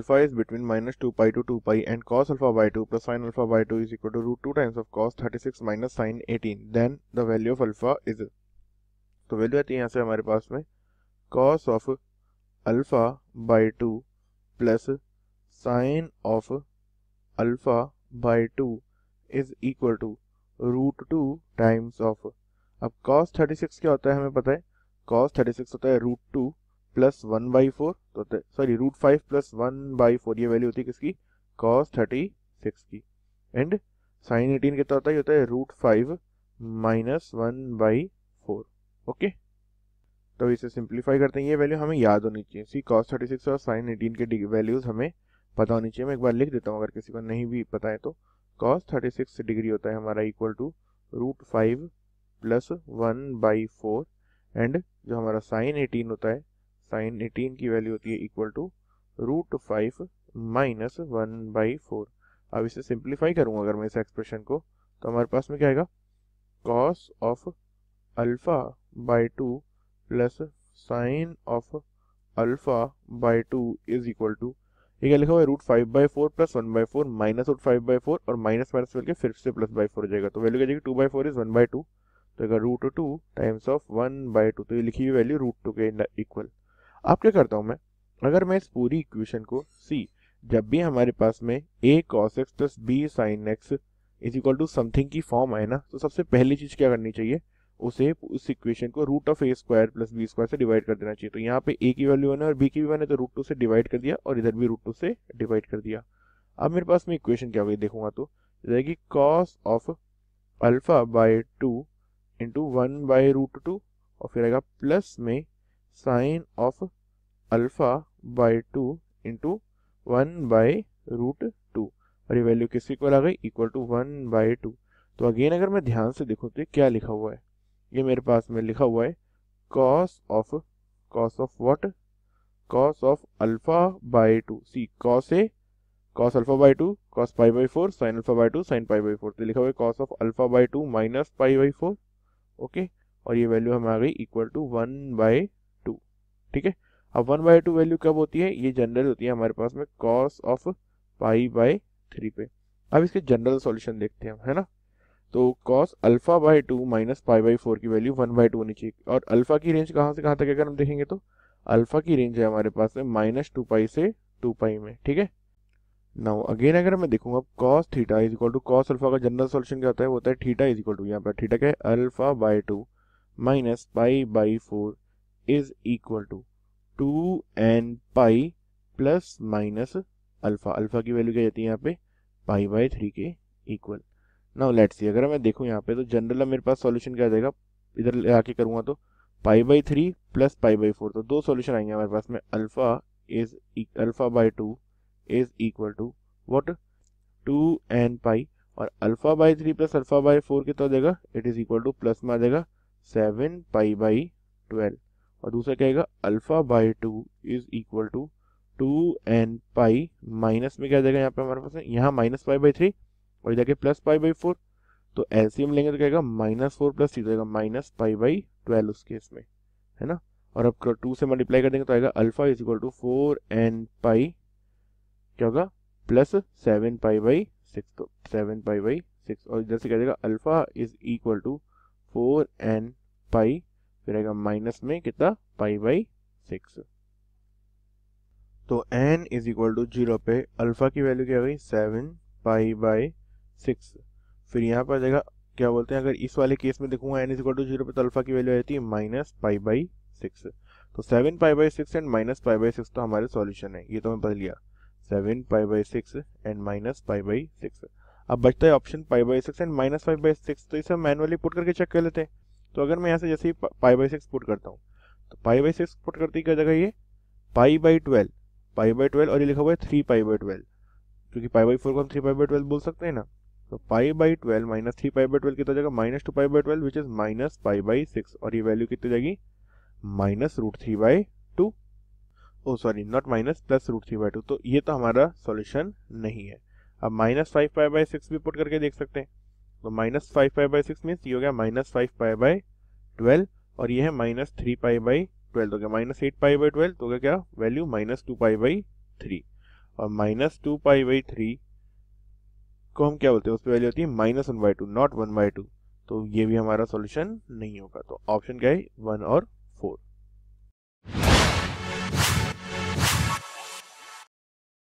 Alpha is between minus 2 pi to 2 pi and cos alpha by 2 plus sin alpha by 2 is equal to root 2 times of cos 36 minus sin 18. Then the value of alpha is तो value आती है यहाँ से हमारे पास में cos of alpha by two plus sine of alpha by two is equal to root two times of अब cos 36 क्या होता है हमें पता है cos 36 होता है root two plus one by four तो sorry root five plus one by four ये वैल्यू होती है किसकी कॉस थर्टी सिक्स की एंड साइन एटीन कितना होता है होता है root five minus one by four okay तो इसे सिंप्लीफाई करते हैं ये वैल्यू हमें याद होनी चाहिए सी कॉस थर्टी सिक्स और साइन एटीन के वैल्यूज़ हमें पता होनी चाहिए मैं एक बार लिख देता हूँ अगर किसी को नहीं भी पता है तो कॉस थर्टी सिक्स डिग्री होता है हमारा equal to root five plus one by four and जो हमारा साइन एटीन होता है साइन एटीन की वैल्यू होती है equal to root five minus one by four अब इसे सिंप्लीफाई करूंगा अगर मैं इस एक्सप्रेशन को तो हमारे पास में क्या आएगा cos of alpha by two plus sine of alpha by two is equal to ये क्या लिखा हुआ है root five by four plus one by four minus root five by four और माइनस माइनस करके फिर से प्लस बाई फोर हो जाएगा तो वैल्यू क्या two by four is one by two तो root two times of one by two तो ये लिखी हुई वैल्यू रूट टू के इक्वल अब क्या करता हूँ मैं अगर मैं इस पूरी इक्वेशन को सी जब भी हमारे पास में a cos x plus b sine x is equal to something की फॉर्म आए ना तो सबसे पहली चीज क्या करनी चाहिए उसे उस इक्वेशन को root of a square plus b square से डिवाइड कर देना चाहिए तो यहाँ पे ए की वैल्यू बने और बी की भी बने तो रूट टू से डिवाइड कर दिया और इधर भी रूट टू से डिवाइड कर दिया अब मेरे पास में इक्वेशन क्या हो गई देखूंगा तो जैसे cos of alpha by two into one by root two और फिर आएगा प्लस में sine of alpha by two into one by root two और ये वैल्यू किस इक्वल आ गई equal to one by two तो अगेन अगर मैं ध्यान से देखूँ तो क्या लिखा हुआ है ये मेरे पास में लिखा हुआ है cos of cos of what cos of alpha by two see cos a cos alpha by two cos pi by four sine alpha by two sine pi by four तो लिखा हुआ है cos of alpha by two minus pi by four okay और ये value हमें आ गई equal to one by ठीक है अब वन बाई टू वैल्यू कब होती है ये जनरल होती है हमारे पास में cos of pi by three पे अब इसके जनरल सॉल्यूशन देखते हैं है ना तो cos alpha by two minus pi by four की वैल्यू वन बाई टू होनी चाहिए और अल्फा की रेंज कहाँ से कहाँ तक अगर हम देखेंगे तो अल्फा की रेंज है हमारे पास में माइनस टू पाई से टू पाई में ठीक है नाउ अगेन अगर मैं देखूंगा cos theta is equal to cos alpha का जनरल सॉल्यूशन क्या होता है वो होता है थीटा इज इक्वल टू यहाँ पर थीटा क्या है alpha by two minus pi by four is equal to two n pi plus minus alpha alpha की वैल्यू क्या जाती है यहाँ पे पाई बाय थ्री के इक्वल नाउ लेट्स सी अगर मैं देखूँ यहाँ पे तो जनरल मेरे पास सॉल्यूशन क्या जाएगा इधर आके करूँगा तो pi by three plus pi by four तो दो सॉल्यूशन आएंगे हमारे पास में alpha is alpha by two is equal to what two n pi और alpha by three plus alpha by four कितना हो जाएगा it is equal to plus में आ जाएगा सेवन पाई बाई ट्वेल्व और दूसरा कहेगा alpha by two is equal to two n pi minus में क्या जाएगा यहाँ पे हमारे पास यहाँ माइनस पाई बाई थ्री और जाके प्लस पाई बाई फोर तो एलसीएम लेंगे तो कहेगा माइनस फोर प्लस थ्री जाएगा माइनस पाई बाई ट्वेल्व उस केस में है ना और अब टू से मल्टीप्लाई कर देंगे तो आएगा alpha is equal to four n pi क्या होगा plus seven pi by six तो सेवन पाई बाई सिक्स और इधर से क्या देगा alpha is equal to four n pi फिर आएगा माइनस में कितना पाई बाई सिक्स तो n is equal to zero पे अल्फा की वैल्यू क्या गई सेवन पाई बाई सिक्स फिर यहाँ पर आ जाएगा क्या बोलते हैं अगर इस वाले केस में देखूंगा n is equal to zero पे तो अल्फा की वैल्यू आ जाती है माइनस पाई बाई सिक्स तो seven pi by six and minus pi by six तो हमारे सॉल्यूशन है ये तो मैं पढ़ लिया seven pi by six and minus pi by six अब बचता है option pi by six and minus pi by six तो इसे मैनुअली पुट करके चेक कर लेते हैं तो अगर मैं यहाँ से जैसे ही पाई बाई सिक्स पुट करता हूँ तो पाई बाई सिक्स पुट करती क्या जगह ये pi by twelve pi by twelve और ये लिखा हुआ है थ्री पाई बाई ट्वेल्व क्योंकि पाई बाई फोर को हम थ्री पाई बाई ट्वेल्व बोल सकते हैं ना तो pi by twelve minus three pi by twelve कितना जाएगा minus two pi by twelve which is minus pi by six और ये वैल्यू कितनी जाएगी minus root three by two oh sorry not minus plus root three by two तो ये तो हमारा सॉल्यूशन नहीं है अब minus five pi by six भी पुट करके देख सकते हैं तो minus five pi by six means ये हो गया minus five pi by twelve और ये है minus three pi by twelve तो, तो क्या minus eight pi by twelve तो क्या क्या value minus two pi by three और minus two pi by three को हम क्या बोलते हैं उस पर वैल्यू होती है minus one by two not one by two तो ये भी हमारा सॉल्यूशन नहीं होगा तो ऑप्शन क्या है वन और फोर